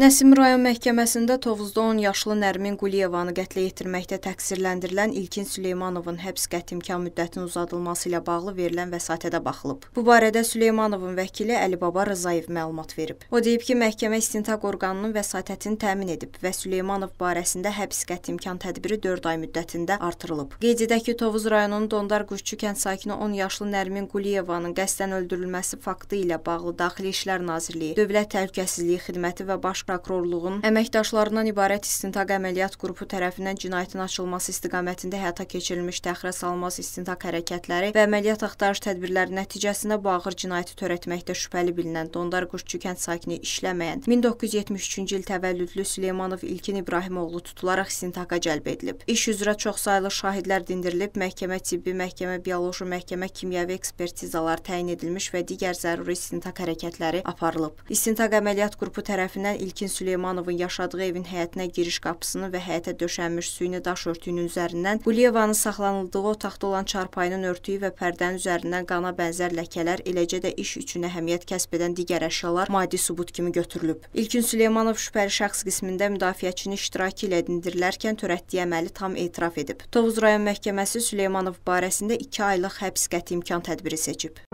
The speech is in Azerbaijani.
Nəsim rayon məhkəməsində Tovuzda 10 yaşlı Nərmin Quliyevanı qətlə yetirməkdə təqsirləndirilən İlkin Süleymanovun həbs qət imkan müddətinin uzadılması ilə bağlı verilən vəsatədə baxılıb. Bu barədə Süleymanovun vəkili Əli Baba Rızayev məlumat verib. O deyib ki, məhkəmə istintaq orqanının vəsatətini təmin edib və Süleymanov barəsində həbs qət imkan tədbiri 4 ay müddətində artırılıb. Qeyd edək ki, Tovuz rayonunun Dondar Quşçu kənd sakini 10 yaşlı Nərmin Quliyevanın qəsdən öldürülməsi faktı ilə bağlı Daxili İşlər Nazirliyi, Dövlət Təhlükəsizliyi Xidməti və başqa prokurorluğun əməkdaşlarından ibarət istintaq əməliyyat qrupu tərəfindən cinayətin açılması istiqamətində həyata keçirilmiş təxirə salmaz istintaq hərəkətləri və əməliyyat axtarış tədbirləri nəticəsində bu ağır cinayəti törətməkdə şübhəli bilinən Dondar Quşçu kənd sakini işləməyən 1973-cü il təvəllüdlü Süleymanov İlkin İbrahimoğlu tutularaq istintaqa cəlb edilib. İş üzrə çoxsaylı şahidlər dindirilib, məhkəmə tibbi, məhkəmə bioloji, məhkəmə kimyəvi ekspertizalar təyin edilmiş və digər zəruri istintaq hərəkətləri aparılıb. İstintaq əməliyyat qrupu tərəfindən ilk Erkin Süleymanovun yaşadığı evin həyətinə giriş qapısını və həyətə döşənmiş süni daş örtüyünün üzərindən Quliyevanın saxlanıldığı otaqda olan çarpayının örtüyü və pərdənin üzərindən qana bənzər ləkələr, eləcə də iş üçün əhəmiyyət kəsb edən digər əşyalar maddi sübut kimi götürülüb. İlkin Süleymanov şübhəli şəxs qismində müdafiəçinin iştirakı ilə dindirilərkən törətdiyi əməli tam etiraf edib. Tovuz rayon məhkəməsi Süleymanov barəsində 2 aylıq həbs qəti imkan tədbiri seçib.